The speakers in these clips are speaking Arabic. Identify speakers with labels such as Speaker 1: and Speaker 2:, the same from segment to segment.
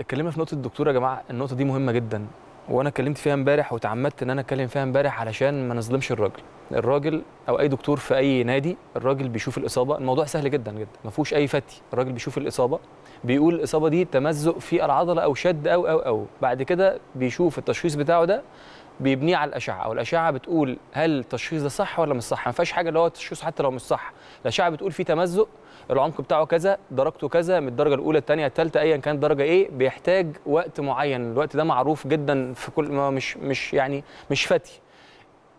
Speaker 1: اتكلمنا في نقطه الدكتور يا جماعه النقطه دي مهمه جدا وانا اتكلمت فيها امبارح وتعمدت ان انا اتكلم فيها امبارح علشان ما نظلمش الراجل الراجل او اي دكتور في اي نادي الراجل بيشوف الاصابه الموضوع سهل جدا جدا ما فيهوش اي فتي الراجل بيشوف الاصابه بيقول الاصابه دي تمزق في العضله او شد او او او بعد كده بيشوف التشخيص بتاعه ده بيبنيه على الاشعه او الاشعه بتقول هل التشخيص ده صح ولا مش صح ما فيهاش حاجه اللي هو التشخيص حتى لو مش صح الاشعه بتقول في تمزق العمق بتاعه كذا درجته كذا من الدرجه الاولى الثانيه الثالثه ايا كانت درجه ايه بيحتاج وقت معين الوقت ده معروف جدا في كل ما مش مش يعني مش فاتي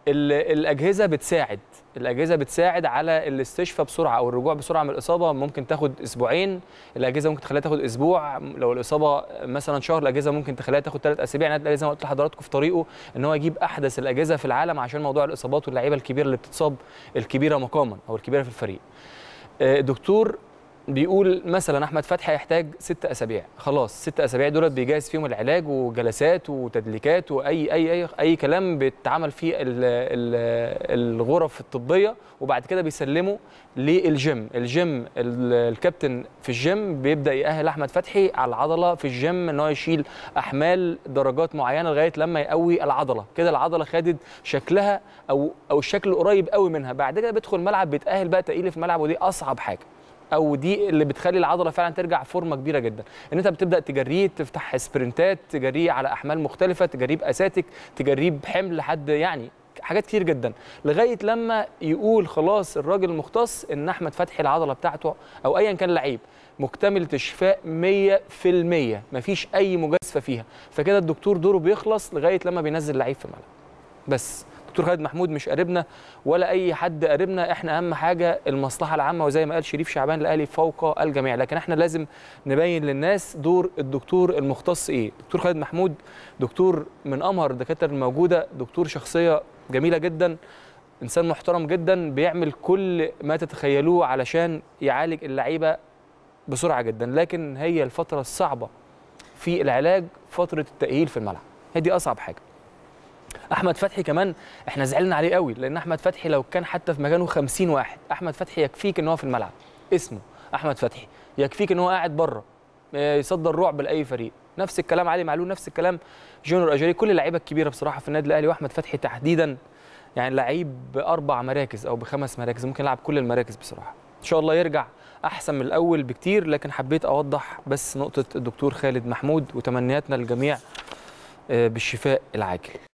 Speaker 1: الاجهزه بتساعد الاجهزه بتساعد على الاستشفاء بسرعه او الرجوع بسرعه من الاصابه ممكن تاخد اسبوعين الاجهزه ممكن تخليها تاخد اسبوع لو الاصابه مثلا شهر الاجهزه ممكن تخليها تاخد ثلاث اسابيع يعني زي ما قلت لحضراتكم في طريقه ان هو يجيب احدث الاجهزه في العالم عشان موضوع الاصابات واللعيبه الكبيره اللي بتتصاب الكبيره مقاما او الكبيره في الفريق آه، دكتور بيقول مثلا احمد فتحي هيحتاج ست اسابيع خلاص ست اسابيع دولت بيجهز فيهم العلاج وجلسات وتدليكات واي اي اي اي كلام بيتعمل فيه الـ الـ الغرف الطبيه وبعد كده بيسلمه للجيم الجيم الكابتن في الجيم بيبدا يأهل احمد فتحي على العضله في الجيم ان هو يشيل احمال درجات معينه لغايه لما يقوي العضله كده العضله خدت شكلها او او الشكل قريب قوي منها بعد كده بيدخل ملعب بيتأهل بقى تقيل في الملعب ودي اصعب حاجه او دي اللي بتخلي العضله فعلا ترجع فورمه كبيره جدا ان انت بتبدا تجريه تفتح سبرنتات تجريه على احمال مختلفه تجريه باساتك تجريه بحمل حد يعني حاجات كتير جدا لغايه لما يقول خلاص الراجل المختص ان احمد فتحي العضله بتاعته او ايا كان لعيب مكتمله شفاء 100% مفيش اي مجازفه فيها فكده الدكتور دوره بيخلص لغايه لما بينزل لعيب في الملعب بس دكتور خالد محمود مش قريبنا ولا اي حد قريبنا احنا اهم حاجه المصلحه العامه وزي ما قال شريف شعبان الاهلي فوق الجميع لكن احنا لازم نبين للناس دور الدكتور المختص ايه دكتور خالد محمود دكتور من امهر الدكاتره الموجوده دكتور شخصيه جميله جدا انسان محترم جدا بيعمل كل ما تتخيلوه علشان يعالج اللعيبه بسرعه جدا لكن هي الفتره الصعبه في العلاج فتره التاهيل في الملعب هي دي اصعب حاجه احمد فتحي كمان احنا زعلنا عليه قوي لان احمد فتحي لو كان حتى في مكانه 50 واحد احمد فتحي يكفيك ان هو في الملعب اسمه احمد فتحي يكفيك ان هو قاعد بره آه، يصدر رعب لاي فريق نفس الكلام علي معلول نفس الكلام جونر اجاري كل اللعيبه الكبيره بصراحه في النادي الاهلي واحمد فتحي تحديدا يعني لعيب باربع مراكز او بخمس مراكز ممكن يلعب كل المراكز بصراحه ان شاء الله يرجع احسن من الاول بكتير لكن حبيت اوضح بس نقطه الدكتور خالد محمود وتمنياتنا للجميع آه، بالشفاء العاجل